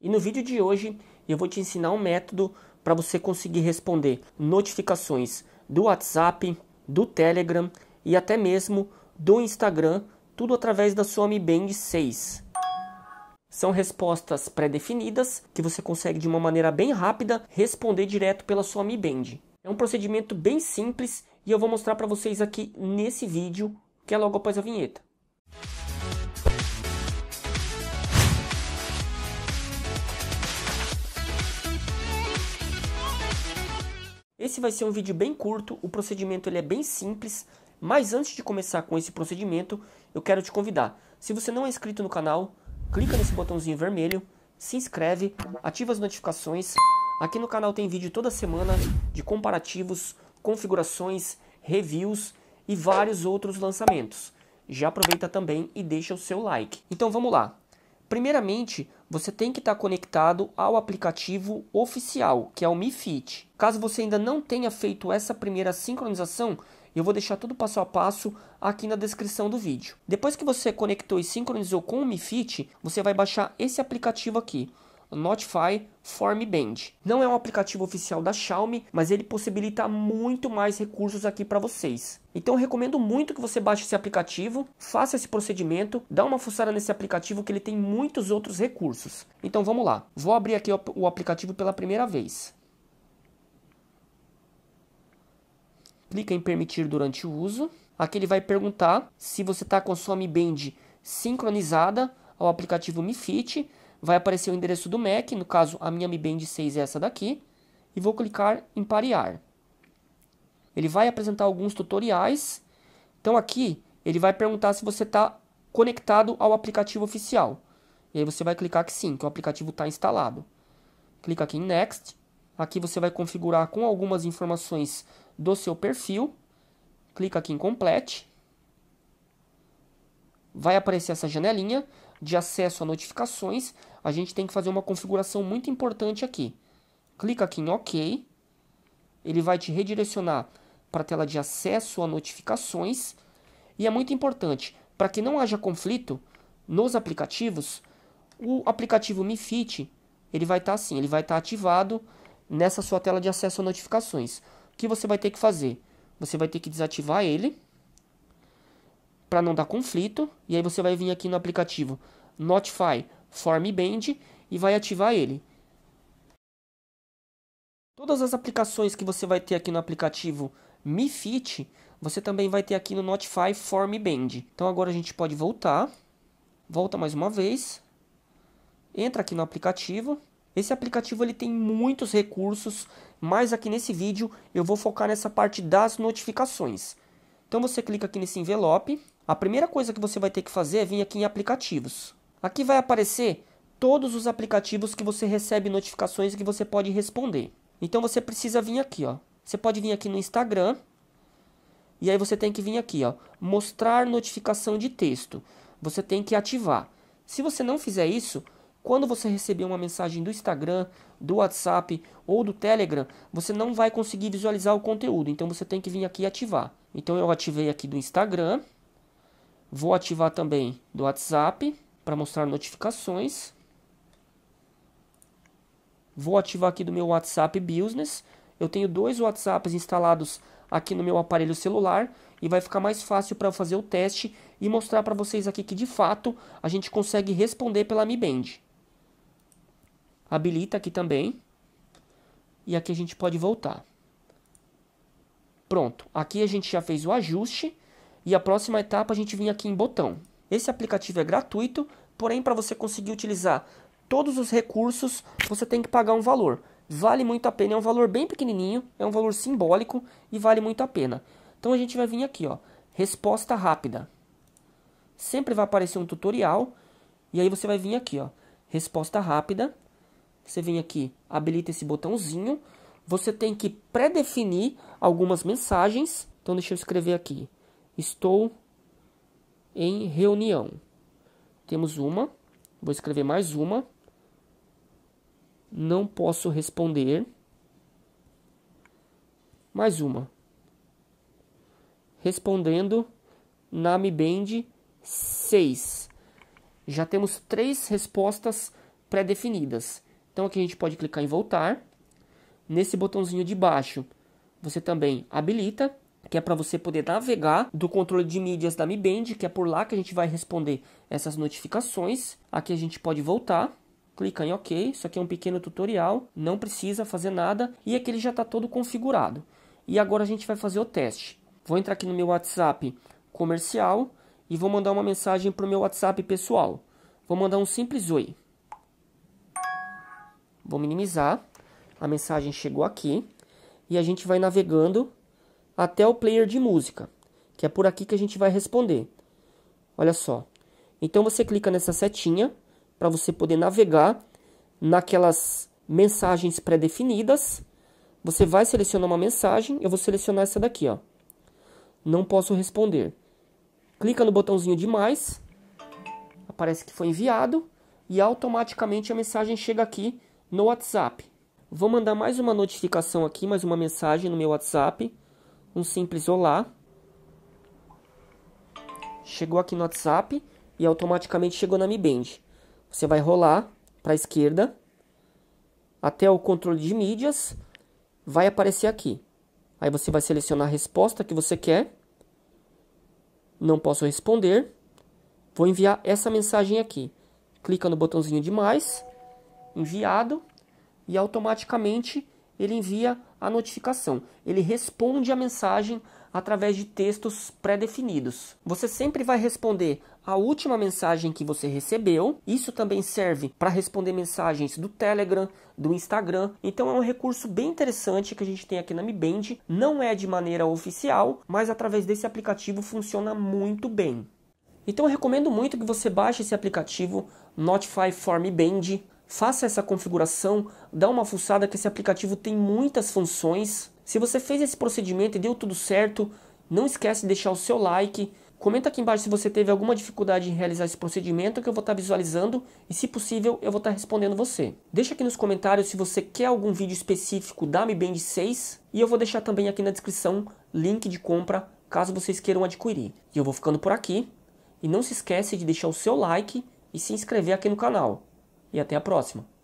E no vídeo de hoje eu vou te ensinar um método para você conseguir responder notificações do WhatsApp, do Telegram e até mesmo do Instagram, tudo através da sua Mi Band 6. São respostas pré-definidas que você consegue de uma maneira bem rápida responder direto pela sua Mi Band. É um procedimento bem simples e eu vou mostrar para vocês aqui nesse vídeo, que é logo após a vinheta. Esse vai ser um vídeo bem curto, o procedimento ele é bem simples, mas antes de começar com esse procedimento, eu quero te convidar. Se você não é inscrito no canal, clica nesse botãozinho vermelho, se inscreve, ativa as notificações. Aqui no canal tem vídeo toda semana de comparativos, configurações, reviews e vários outros lançamentos. Já aproveita também e deixa o seu like. Então vamos lá. Primeiramente, você tem que estar tá conectado ao aplicativo oficial, que é o Mi Fit. Caso você ainda não tenha feito essa primeira sincronização, eu vou deixar tudo passo a passo aqui na descrição do vídeo. Depois que você conectou e sincronizou com o Mi Fit, você vai baixar esse aplicativo aqui. Notify Form Band. Não é um aplicativo oficial da Xiaomi, mas ele possibilita muito mais recursos aqui para vocês. Então recomendo muito que você baixe esse aplicativo, faça esse procedimento, dá uma fuçada nesse aplicativo que ele tem muitos outros recursos. Então vamos lá. Vou abrir aqui o aplicativo pela primeira vez. Clica em permitir durante o uso. Aqui ele vai perguntar se você está com a sua Mi Band sincronizada ao aplicativo Mi Fit vai aparecer o endereço do Mac, no caso a minha Mi Band 6 é essa daqui, e vou clicar em parear. Ele vai apresentar alguns tutoriais. Então aqui ele vai perguntar se você está conectado ao aplicativo oficial. E aí você vai clicar que sim, que o aplicativo está instalado. Clica aqui em Next. Aqui você vai configurar com algumas informações do seu perfil. Clica aqui em Complete. Vai aparecer essa janelinha de acesso a notificações a gente tem que fazer uma configuração muito importante aqui. Clica aqui em OK. Ele vai te redirecionar para a tela de acesso a notificações. E é muito importante, para que não haja conflito nos aplicativos, o aplicativo MiFit ele vai estar tá assim, ele vai estar tá ativado nessa sua tela de acesso a notificações. O que você vai ter que fazer? Você vai ter que desativar ele para não dar conflito. E aí você vai vir aqui no aplicativo Notify Form Band e vai ativar ele. Todas as aplicações que você vai ter aqui no aplicativo Mi Fit, você também vai ter aqui no Notify Form Band. Então agora a gente pode voltar, volta mais uma vez, entra aqui no aplicativo. Esse aplicativo ele tem muitos recursos, mas aqui nesse vídeo eu vou focar nessa parte das notificações. Então você clica aqui nesse envelope. A primeira coisa que você vai ter que fazer é vir aqui em aplicativos. Aqui vai aparecer todos os aplicativos que você recebe notificações e que você pode responder. Então você precisa vir aqui, ó. Você pode vir aqui no Instagram. E aí você tem que vir aqui, ó, mostrar notificação de texto. Você tem que ativar. Se você não fizer isso, quando você receber uma mensagem do Instagram, do WhatsApp ou do Telegram, você não vai conseguir visualizar o conteúdo. Então você tem que vir aqui ativar. Então eu ativei aqui do Instagram. Vou ativar também do WhatsApp para mostrar notificações. Vou ativar aqui do meu WhatsApp Business. Eu tenho dois WhatsApps instalados aqui no meu aparelho celular e vai ficar mais fácil para fazer o teste e mostrar para vocês aqui que de fato a gente consegue responder pela Mi Band. Habilita aqui também. E aqui a gente pode voltar. Pronto, aqui a gente já fez o ajuste e a próxima etapa a gente vem aqui em botão. Esse aplicativo é gratuito, porém para você conseguir utilizar todos os recursos, você tem que pagar um valor. Vale muito a pena, é um valor bem pequenininho, é um valor simbólico e vale muito a pena. Então a gente vai vir aqui, ó, resposta rápida. Sempre vai aparecer um tutorial e aí você vai vir aqui, ó, resposta rápida. Você vem aqui, habilita esse botãozinho. Você tem que pré-definir algumas mensagens. Então deixa eu escrever aqui. Estou em reunião. Temos uma, vou escrever mais uma. Não posso responder. Mais uma. Respondendo Nami Band 6. Já temos três respostas pré-definidas. Então aqui a gente pode clicar em voltar. Nesse botãozinho de baixo, você também habilita que é para você poder navegar do controle de mídias da Mi Band, que é por lá que a gente vai responder essas notificações. Aqui a gente pode voltar, clica em OK. Isso aqui é um pequeno tutorial, não precisa fazer nada e aqui ele já está todo configurado. E agora a gente vai fazer o teste. Vou entrar aqui no meu WhatsApp comercial e vou mandar uma mensagem para o meu WhatsApp pessoal. Vou mandar um simples oi. Vou minimizar. A mensagem chegou aqui e a gente vai navegando até o player de música, que é por aqui que a gente vai responder. Olha só. Então você clica nessa setinha para você poder navegar naquelas mensagens pré-definidas. Você vai selecionar uma mensagem, eu vou selecionar essa daqui, ó. Não posso responder. Clica no botãozinho de mais. Aparece que foi enviado e automaticamente a mensagem chega aqui no WhatsApp. Vou mandar mais uma notificação aqui, mais uma mensagem no meu WhatsApp um simples olá. Chegou aqui no WhatsApp e automaticamente chegou na Mi Band. Você vai rolar para a esquerda até o controle de mídias, vai aparecer aqui. Aí você vai selecionar a resposta que você quer. Não posso responder. Vou enviar essa mensagem aqui. Clica no botãozinho de mais, enviado e automaticamente ele envia a notificação. Ele responde a mensagem através de textos pré-definidos. Você sempre vai responder a última mensagem que você recebeu. Isso também serve para responder mensagens do Telegram, do Instagram. Então é um recurso bem interessante que a gente tem aqui na Mi Band. Não é de maneira oficial, mas através desse aplicativo funciona muito bem. Então eu recomendo muito que você baixe esse aplicativo Notify for Mi Band Faça essa configuração, dá uma fuçada que esse aplicativo tem muitas funções. Se você fez esse procedimento e deu tudo certo, não esquece de deixar o seu like. Comenta aqui embaixo se você teve alguma dificuldade em realizar esse procedimento que eu vou estar tá visualizando e se possível eu vou estar tá respondendo você. Deixa aqui nos comentários se você quer algum vídeo específico da Mi Band 6 e eu vou deixar também aqui na descrição link de compra caso vocês queiram adquirir. E eu vou ficando por aqui. E não se esquece de deixar o seu like e se inscrever aqui no canal e até a próxima.